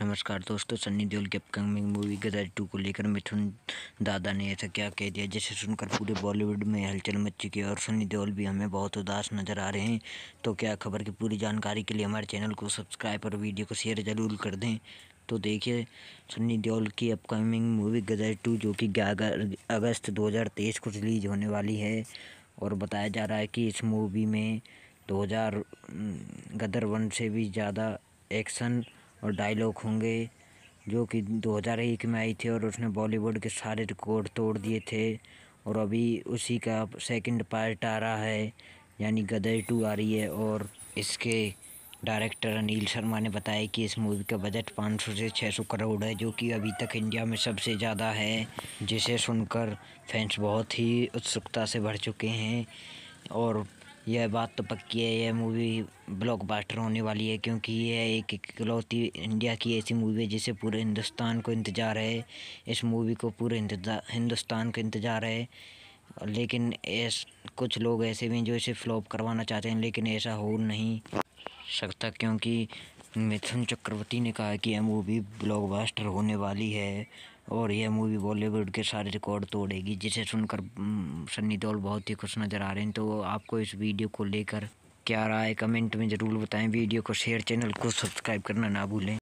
नमस्कार दोस्तों सन्नी देओल की अपकमिंग मूवी गदर टू को लेकर मिथुन दादा ने ऐसा क्या कह दिया जिसे सुनकर पूरे बॉलीवुड में हलचल मच चुकी है और सन्नी देओल भी हमें बहुत उदास नजर आ रहे हैं तो क्या खबर की पूरी जानकारी के लिए हमारे चैनल को सब्सक्राइब और वीडियो को शेयर ज़रूर कर दें तो देखिए सन्नी देओल की अपकमिंग मूवी गदर टू जो कि ग्यारह अगस्त दो को रिलीज होने वाली है और बताया जा रहा है कि इस मूवी में दो गदर वन से भी ज़्यादा एक्शन और डायलॉग होंगे जो कि 2001 में आई थी और उसने बॉलीवुड के सारे रिकॉर्ड तोड़ दिए थे और अभी उसी का सेकंड पार्ट आ रहा है यानी गदर टू आ रही है और इसके डायरेक्टर अनिल शर्मा ने बताया कि इस मूवी का बजट 500 से 600 करोड़ है जो कि अभी तक इंडिया में सबसे ज़्यादा है जिसे सुनकर फैंस बहुत ही उत्सुकता से भर चुके हैं और यह बात तो पक्की है यह मूवी ब्लॉकबस्टर होने वाली है क्योंकि यह एक इकलौती इंडिया की ऐसी मूवी है जिसे पूरे हिंदुस्तान को इंतज़ार है इस मूवी को पूरे हिंदुस्तान को इंतज़ार है लेकिन ऐस कुछ लोग ऐसे भी हैं जो इसे फ्लॉप करवाना चाहते हैं लेकिन ऐसा हो नहीं सकता क्योंकि मिथुन चक्रवर्ती ने कहा कि यह मूवी ब्लॉकबस्टर होने वाली है और यह मूवी बॉलीवुड के सारे रिकॉर्ड तोड़ेगी जिसे सुनकर हम्म, सन्नी देओल बहुत ही खुश नज़र आ रहे हैं तो आपको इस वीडियो को लेकर क्या राय कमेंट में ज़रूर बताएं वीडियो को शेयर चैनल को सब्सक्राइब करना ना भूलें